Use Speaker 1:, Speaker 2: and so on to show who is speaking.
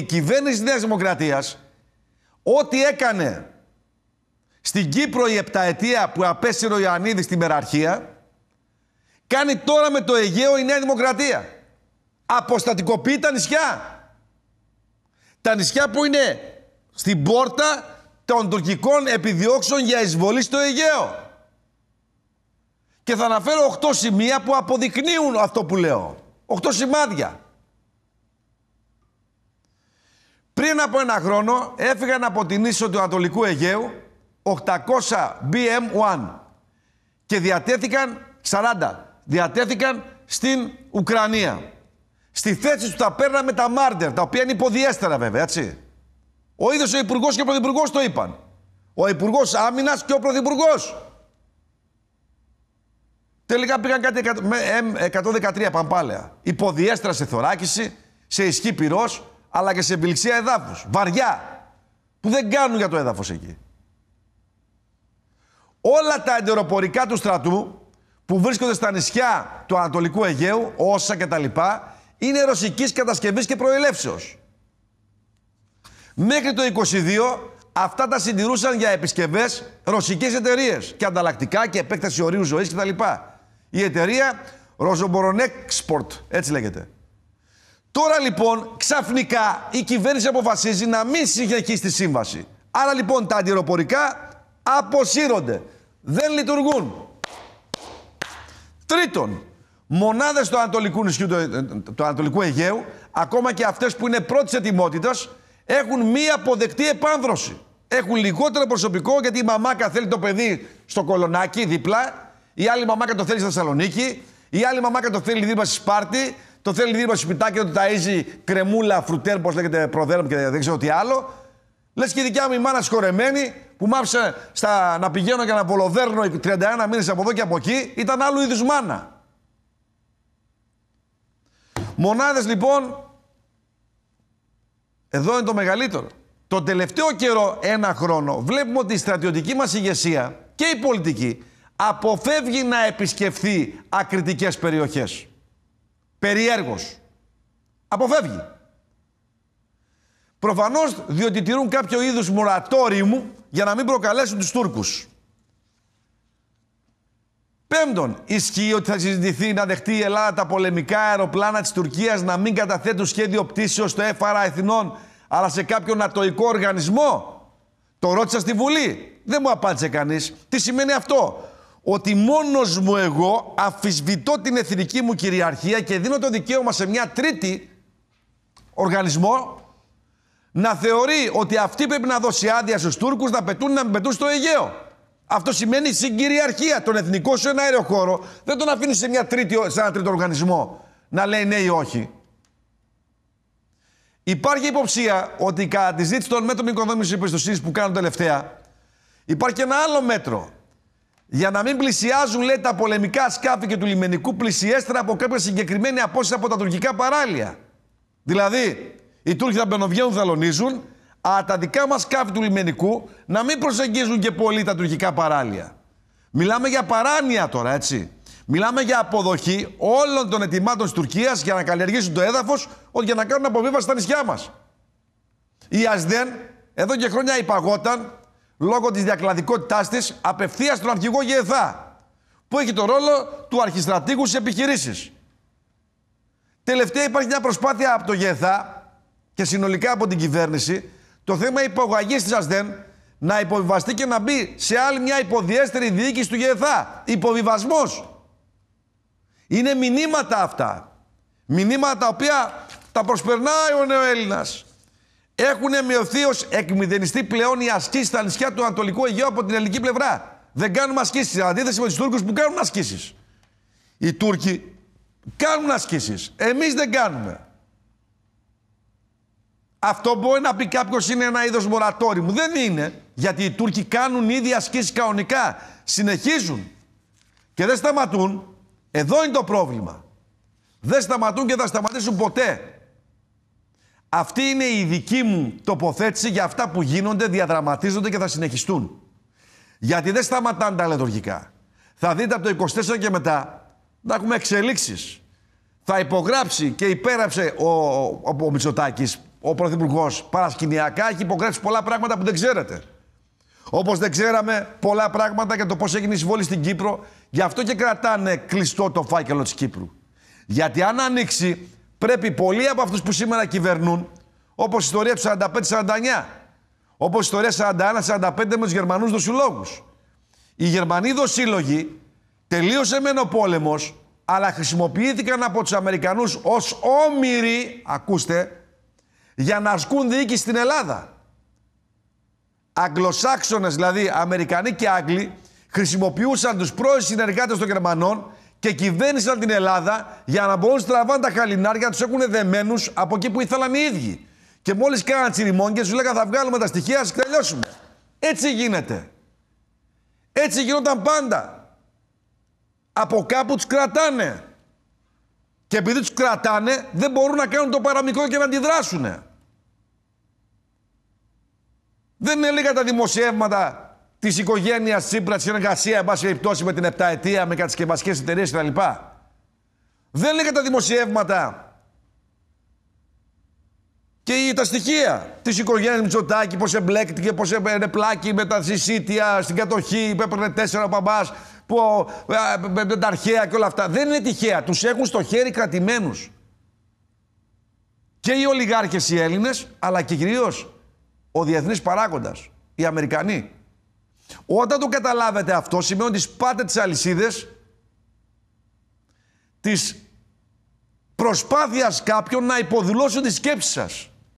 Speaker 1: Η κυβέρνηση της Νέας Δημοκρατίας, ό,τι έκανε στην Κύπρο η επταετία που απέσυρε ο Ιωαννίδης στην Μεραρχία κάνει τώρα με το Αιγαίο η Νέα Δημοκρατία. Αποστατικοποιεί τα νησιά. Τα νησιά που είναι στην πόρτα των τουρκικών επιδιώξεων για εισβολή στο Αιγαίο. Και θα αναφέρω 8 σημεία που αποδεικνύουν αυτό που λέω. 8 σημάδια. Πριν από ένα χρόνο έφυγαν από την ίσο του Ανατολικού Αιγαίου 800 BM1 και διατέθηκαν 40. Διατέθηκαν στην Ουκρανία. Στη θέση τους τα παίρναμε τα Μάρτερ, τα οποία είναι υποδιέστερα βέβαια, έτσι. Ο ίδιος ο Υπουργός και ο Πρωθυπουργός το είπαν. Ο Υπουργός Άμυνας και ο Πρωθυπουργός. Τελικά πήγαν κάτι 113 παμπάλαια. Υποδιέστερα σε θωράκιση, σε ισχύ πυρός, αλλά και σε ευελιξία εδάφους, βαριά, που δεν κάνουν για το έδαφος εκεί. Όλα τα εντεροπορικά του στρατού που βρίσκονται στα νησιά του Ανατολικού Αιγαίου, όσα λοιπά, είναι ρωσικής κατασκευής και προελεύσεως. Μέχρι το 22 αυτά τα συντηρούσαν για επισκευές ρωσικές εταιρείες και ανταλλακτικά και επέκταση ορίου ζωής κτλ. Η εταιρεία Rosoboron έτσι λέγεται. Τώρα λοιπόν ξαφνικά η κυβέρνηση αποφασίζει να μην συνεχίσει τη σύμβαση. Άρα λοιπόν τα αντιεροπορικά αποσύρονται. Δεν λειτουργούν. Τρίτον, μονάδες του Ανατολικού νησιού, του, Ανατολικού Αιγαίου, ακόμα και αυτές που είναι πρώτης ετοιμότητας, έχουν μία αποδεκτή επάνδρωση. Έχουν λιγότερο προσωπικό γιατί η μαμάκα θέλει το παιδί στο κολονάκι δίπλα, η άλλη μαμάκα το θέλει στη Θεσσαλονίκη, η άλλη μαμάκα το θέλει δίπλα στη Σπάρτη, το θέλει δίπλα σπιτάκι το ταΐζει κρεμούλα, φρουτέρ, πώς λέγεται, προδέρμ και δεν ξέρω τι άλλο. Λες και η δικιά μου η μάνα σκορεμένη που μ' στα, να πηγαίνω και να βολοδέρνω 31 μήνες από εδώ και από εκεί, ήταν άλλου είδους μάνα. Μονάδες λοιπόν, εδώ είναι το μεγαλύτερο. Το τελευταίο καιρό, ένα χρόνο, βλέπουμε ότι η στρατιωτική μας ηγεσία και η πολιτική αποφεύγει να επισκεφθεί ακριτικές περιοχές. Περιέργως. Αποφεύγει. Προφανώς διότι τηρούν κάποιο είδους μορατόριου για να μην προκαλέσουν τους Τούρκους. Πέμπτον, ισχύει ότι θα συζητηθεί να δεχτεί η Ελλάδα τα πολεμικά αεροπλάνα της Τουρκίας να μην καταθέτουν σχέδιο πτήσεως στο ΕΦΑΡΑ Εθνών, αλλά σε κάποιο νατοϊκό οργανισμό. Το ρώτησα στη Βουλή. Δεν μου απάντησε κανείς. Τι σημαίνει αυτό ότι μόνος μου εγώ αφισβητώ την εθνική μου κυριαρχία και δίνω το δικαίωμα σε μια τρίτη οργανισμό να θεωρεί ότι αυτή πρέπει να δώσει άδεια στους Τούρκους να πετούν να πετούν στο Αιγαίο. Αυτό σημαίνει συγκυριαρχία. Τον εθνικό σου ένα αέριο χώρο δεν τον αφήνεις σε, μια τρίτη, σε ένα τρίτο οργανισμό να λέει ναι ή όχι. Υπάρχει υποψία ότι κατά τη ζήτηση των μέτρων οικοδόμησης εμπιστοσύνης που κάνουν τελευταία, υπάρχει ένα άλλο μέτρο για να μην πλησιάζουν, λέει, τα πολεμικά σκάφη και του λιμενικού πλησιέστερα από κάποια συγκεκριμένη απόσταση από τα τουρκικά παράλια. Δηλαδή, οι Τούρκοι θα μπαινοβγαίνουν, θα λονίζουν, αλλά τα δικά μας σκάφη του λιμενικού να μην προσεγγίζουν και πολύ τα τουρκικά παράλια. Μιλάμε για παράνοια τώρα, έτσι. Μιλάμε για αποδοχή όλων των ετοιμάτων της Τουρκίας για να καλλιεργήσουν το έδαφος, για να κάνουν αποβίβαση στα νησιά μας. Η Ασδέν εδώ και χρόνια υπαγόταν λόγω της διακλαδικότητάς της, απευθείας στον αρχηγό ΓΕΘΑ, που έχει το ρόλο του αρχιστρατήγου στις επιχειρήσεις. Τελευταία υπάρχει μια προσπάθεια από το ΓΕΘΑ και συνολικά από την κυβέρνηση το θέμα υπογωγής της ΑΣΔΕΝ να υποβιβαστεί και να μπει σε άλλη μια υποδιέστερη διοίκηση του ΓΕΘΑ. Υποβιβασμός. Είναι μηνύματα αυτά. Μηνύματα τα οποία τα προσπερνάει ο νέος Έλληνας έχουν μειωθεί ως εκμηδενιστή πλέον οι ασκήσεις στα νησιά του Ανατολικού Αιγαίου από την ελληνική πλευρά. Δεν κάνουμε ασκήσεις. Αντίθεση με του Τούρκους που κάνουν ασκήσεις. Οι Τούρκοι κάνουν ασκήσεις. Εμείς δεν κάνουμε. Αυτό μπορεί να πει κάποιος είναι ένα είδος μορατόριου. Δεν είναι. Γιατί οι Τούρκοι κάνουν ήδη ασκήσεις κανονικά. Συνεχίζουν. Και δεν σταματούν. Εδώ είναι το πρόβλημα. Δεν σταματούν και θα σταματήσουν ποτέ. Αυτή είναι η δική μου τοποθέτηση για αυτά που γίνονται, διαδραματίζονται και θα συνεχιστούν. Γιατί δεν σταματάνε τα λετουργικά. Θα δείτε από το 24 και μετά να έχουμε εξελίξεις. Θα υπογράψει και υπέραψε ο, ο, ο, ο Μητσοτάκης, ο Πρωθυπουργός, παρασκηνιακά. Έχει υπογράψει πολλά πράγματα που δεν ξέρετε. Όπως δεν ξέραμε πολλά πράγματα για το πώς έγινε η συμβόλη στην Κύπρο. Γι' αυτό και κρατάνε κλειστό το φάκελο της Κύπρου. Γιατί αν ανοίξει, πρέπει πολλοί από αυτούς που σήμερα κυβερνούν, όπως η ιστορία του 45-49, όπως η ιστορία 41-45 με τους Γερμανούς δοσυλλόγους. Οι Γερμανοί δοσύλλογοι τελείωσε μεν ο πόλεμος, αλλά χρησιμοποιήθηκαν από τους Αμερικανούς ως όμοιροι, ακούστε, για να ασκούν διοίκηση στην Ελλάδα. Αγγλοσάξονες, δηλαδή Αμερικανοί και Άγγλοι, χρησιμοποιούσαν τους πρώην συνεργάτες των Γερμανών και κυβέρνησαν την Ελλάδα για να μπορούν στραβάνε τα χαλινάρια, τους έχουν δεμένους από εκεί που ήθελαν οι ίδιοι. Και μόλις κάναν τσιριμόνγκε, σου λέγανε θα βγάλουμε τα στοιχεία, ας τελειώσουμε. Έτσι γίνεται. Έτσι γινόταν πάντα. Από κάπου τους κρατάνε. Και επειδή τους κρατάνε, δεν μπορούν να κάνουν το παραμικρό και να αντιδράσουν. Δεν είναι λίγα τα δημοσιεύματα της οικογένειας Τσίπρας, τη συνεργασία, εν πάση περιπτώσει, με την επταετία, με κατασκευαστικές εταιρείες κτλ. Δεν λέγανε τα δημοσιεύματα και τα στοιχεία της οικογένειας Μητσοτάκη, πώς εμπλέκτηκε, πώς έπαιρνε ε- πλάκι με τα συσίτια στην κατοχή, που έπαιρνε τέσσερα μπαμπάς, που ε, με τα αρχαία και όλα αυτά. Δεν είναι τυχαία. Τους έχουν στο χέρι κρατημένους. Και οι ολιγάρχες οι Έλληνες, αλλά και κυρίως ο διεθνής παράγοντας, οι Αμερικανοί. Όταν το καταλάβετε αυτό, σημαίνει ότι σπάτε τις αλυσίδες της προσπάθειας κάποιων να υποδηλώσουν τη σκέψη σας.